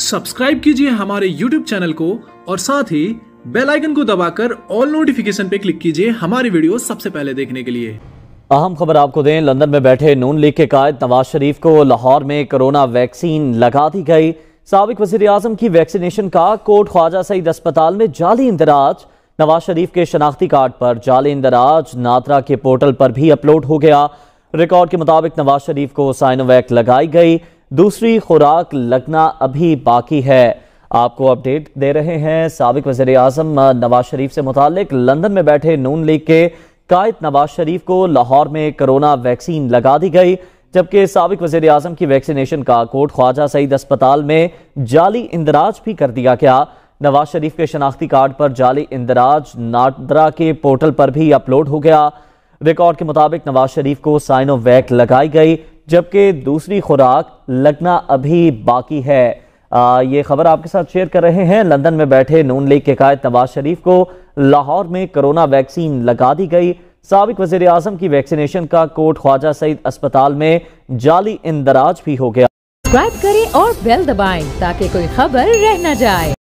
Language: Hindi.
सब्सक्राइब कीजिए हमारे यूट्यूब चैनल को और साथ ही बेल आइकन को दबाकर ऑल नोटिफिकेशन पे क्लिक कीजिए हमारी वीडियो सबसे पहले देखने के लिए अहम खबर आपको दें लंदन में बैठे नून लीग के कायद नवाज शरीफ को लाहौर में कोरोना वैक्सीन लगा दी गई सबक वजी अजम की वैक्सीनेशन का कोट ख्वाजा सईद अस्पताल में जाली इंदराज नवाज शरीफ के शनाख्ती कार्ड पर जाली इंदराज नात्रा के पोर्टल पर भी अपलोड हो गया रिकॉर्ड के मुताबिक नवाज शरीफ को साइनोवैक लगाई गई दूसरी खुराक लगना अभी बाकी है आपको अपडेट दे रहे हैं सबक वजीर आजम नवाज शरीफ से मुतालिक लंदन में बैठे नून लीग के कायद नवाज शरीफ को लाहौर में कोरोना वैक्सीन लगा दी गई जबकि सबक वजीर अजम की वैक्सीनेशन का कोट ख्वाजा सईद अस्पताल में जाली इंदराज भी कर दिया गया नवाज शरीफ के शनाख्ती कार्ड पर जाली इंदराज नाद्रा के पोर्टल पर भी अपलोड हो गया रिकॉर्ड के मुताबिक नवाज शरीफ को साइनोवैक लगाई गई जबकि दूसरी खुराक लगना अभी बाकी है आ, ये खबर आपके साथ शेयर कर रहे हैं लंदन में बैठे नून लीग के कायद नवाज शरीफ को लाहौर में कोरोना वैक्सीन लगा दी गई सबक वजीर अजम की वैक्सीनेशन का कोट ख्वाजा सईद अस्पताल में जाली इंदराज भी हो गया करें और बेल दबाएं ताकि कोई खबर रह न जाए